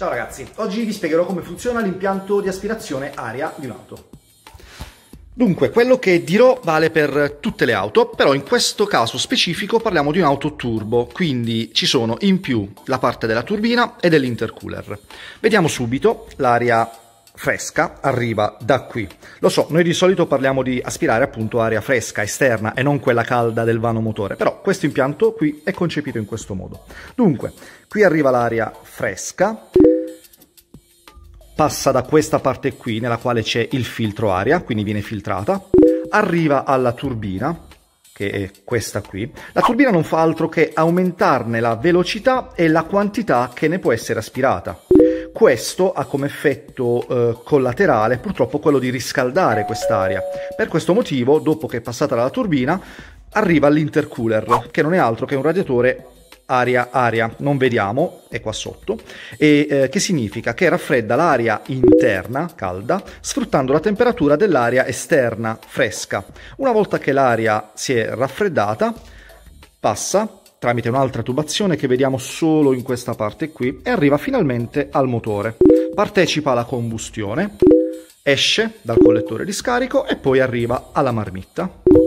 Ciao ragazzi, oggi vi spiegherò come funziona l'impianto di aspirazione aria di un'auto. Dunque, quello che dirò vale per tutte le auto, però in questo caso specifico parliamo di un'auto turbo, quindi ci sono in più la parte della turbina e dell'intercooler. Vediamo subito l'aria fresca arriva da qui. Lo so, noi di solito parliamo di aspirare appunto aria fresca esterna e non quella calda del vano motore, però questo impianto qui è concepito in questo modo. Dunque, qui arriva l'aria fresca passa da questa parte qui nella quale c'è il filtro aria, quindi viene filtrata, arriva alla turbina, che è questa qui. La turbina non fa altro che aumentarne la velocità e la quantità che ne può essere aspirata. Questo ha come effetto eh, collaterale purtroppo quello di riscaldare quest'aria. Per questo motivo, dopo che è passata dalla turbina, arriva l'intercooler, che non è altro che un radiatore aria aria non vediamo è qua sotto e, eh, che significa che raffredda l'aria interna calda sfruttando la temperatura dell'aria esterna fresca una volta che l'aria si è raffreddata passa tramite un'altra tubazione che vediamo solo in questa parte qui e arriva finalmente al motore partecipa alla combustione esce dal collettore di scarico e poi arriva alla marmitta